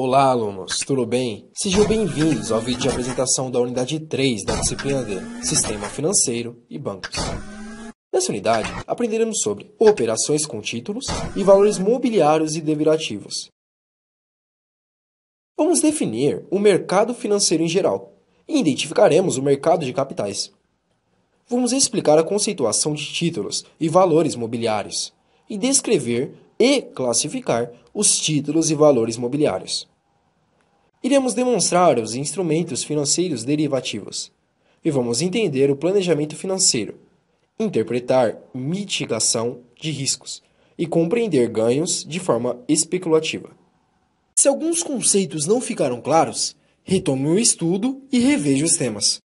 Olá, alunos, tudo bem? Sejam bem-vindos ao vídeo de apresentação da unidade 3 da disciplina de Sistema Financeiro e Bancos. Nessa unidade, aprenderemos sobre operações com títulos e valores mobiliários e derivativos. Vamos definir o mercado financeiro em geral e identificaremos o mercado de capitais. Vamos explicar a conceituação de títulos e valores mobiliários e descrever e classificar os títulos e valores mobiliários. Iremos demonstrar os instrumentos financeiros derivativos e vamos entender o planejamento financeiro, interpretar mitigação de riscos e compreender ganhos de forma especulativa. Se alguns conceitos não ficaram claros, retome o estudo e reveja os temas.